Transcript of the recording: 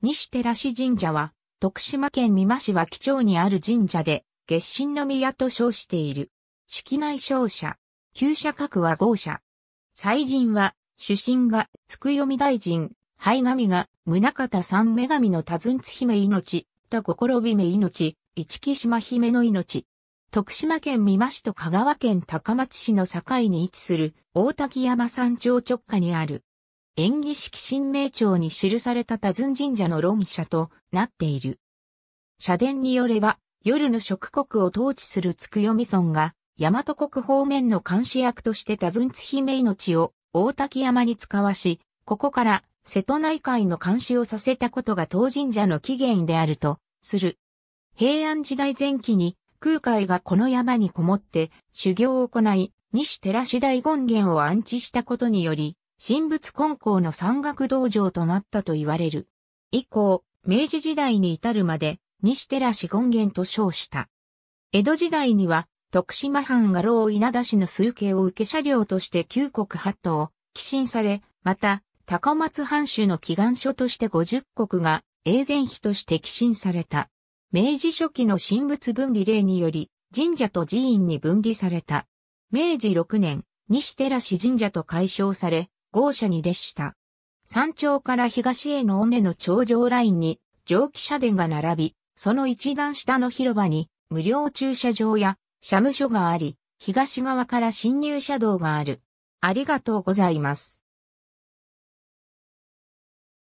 西寺市神社は、徳島県美馬市脇町にある神社で、月神の宮と称している。式内商社。旧社格は豪社。祭神は、主神が、つくよみ大臣、灰神が、宗方三女神の多寸津姫命、田心姫命、一木島姫の命。徳島県美馬市と香川県高松市の境に位置する大滝山山頂直下にある演技式神明帳に記された多寸神社の論者となっている。社殿によれば、夜の食国を統治するつくよみ村が、大和国方面の監視役として多寸津姫命を大滝山に使わし、ここから瀬戸内海の監視をさせたことが当神社の起源であると、する。平安時代前期に空海がこの山にこもって修行を行い、西寺次第権現を安置したことにより、神仏根校の山岳道場となったと言われる。以降、明治時代に至るまで、西寺氏権現と称した。江戸時代には、徳島藩画廊稲田市の数形を受け車両として旧国八島、寄進され、また、高松藩主の祈願書として五十国が、永前碑として寄進された。明治初期の神仏分離令により、神社と寺院に分離された。明治六年、西寺氏神社と解消され、豪車に列した。山頂から東への尾根の頂上ラインに蒸気車殿が並び、その一段下の広場に無料駐車場や社務所があり、東側から侵入車道がある。ありがとうございます。